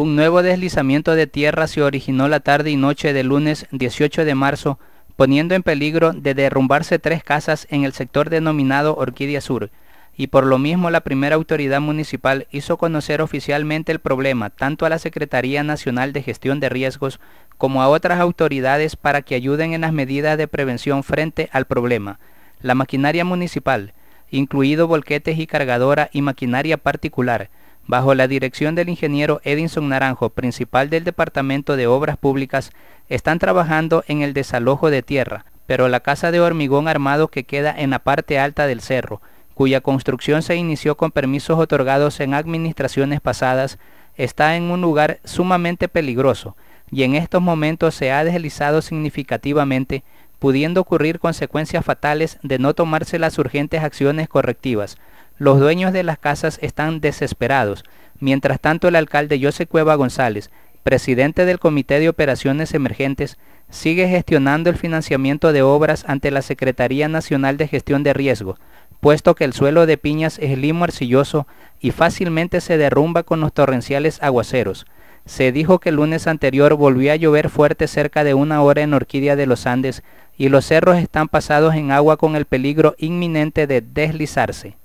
Un nuevo deslizamiento de tierra se originó la tarde y noche del lunes 18 de marzo, poniendo en peligro de derrumbarse tres casas en el sector denominado Orquídea Sur, y por lo mismo la primera autoridad municipal hizo conocer oficialmente el problema tanto a la Secretaría Nacional de Gestión de Riesgos como a otras autoridades para que ayuden en las medidas de prevención frente al problema. La maquinaria municipal, incluido volquetes y cargadora y maquinaria particular, bajo la dirección del ingeniero Edinson Naranjo, principal del Departamento de Obras Públicas, están trabajando en el desalojo de tierra, pero la casa de hormigón armado que queda en la parte alta del cerro, cuya construcción se inició con permisos otorgados en administraciones pasadas, está en un lugar sumamente peligroso y en estos momentos se ha deslizado significativamente, pudiendo ocurrir consecuencias fatales de no tomarse las urgentes acciones correctivas, los dueños de las casas están desesperados. Mientras tanto, el alcalde José Cueva González, presidente del Comité de Operaciones Emergentes, sigue gestionando el financiamiento de obras ante la Secretaría Nacional de Gestión de Riesgo, puesto que el suelo de piñas es limo arcilloso y fácilmente se derrumba con los torrenciales aguaceros. Se dijo que el lunes anterior volvió a llover fuerte cerca de una hora en Orquídea de los Andes y los cerros están pasados en agua con el peligro inminente de deslizarse.